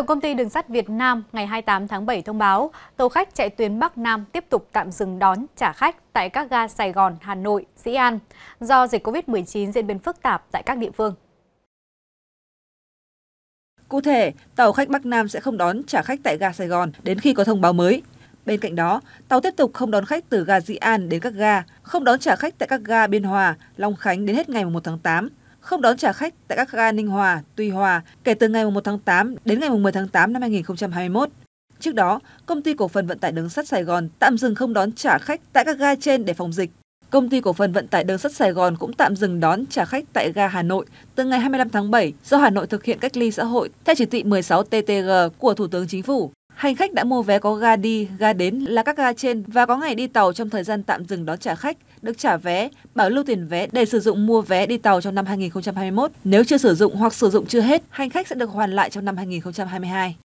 Tổng công ty Đường sắt Việt Nam ngày 28 tháng 7 thông báo, tàu khách chạy tuyến Bắc Nam tiếp tục tạm dừng đón trả khách tại các ga Sài Gòn, Hà Nội, Dĩ An do dịch COVID-19 diễn biến phức tạp tại các địa phương. Cụ thể, tàu khách Bắc Nam sẽ không đón trả khách tại ga Sài Gòn đến khi có thông báo mới. Bên cạnh đó, tàu tiếp tục không đón khách từ ga Dĩ An đến các ga, không đón trả khách tại các ga Biên Hòa, Long Khánh đến hết ngày 1 tháng 8 không đón trả khách tại các ga Ninh Hòa, Tuy Hòa kể từ ngày 1 tháng 8 đến ngày 10 tháng 8 năm 2021. Trước đó, công ty cổ phần vận tải đường sắt Sài Gòn tạm dừng không đón trả khách tại các ga trên để phòng dịch. Công ty cổ phần vận tải đường sắt Sài Gòn cũng tạm dừng đón trả khách tại ga Hà Nội từ ngày 25 tháng 7 do Hà Nội thực hiện cách ly xã hội theo chỉ thị 16 TTG của Thủ tướng Chính phủ. Hành khách đã mua vé có ga đi, ga đến là các ga trên và có ngày đi tàu trong thời gian tạm dừng đón trả khách, được trả vé, bảo lưu tiền vé để sử dụng mua vé đi tàu trong năm 2021. Nếu chưa sử dụng hoặc sử dụng chưa hết, hành khách sẽ được hoàn lại trong năm 2022.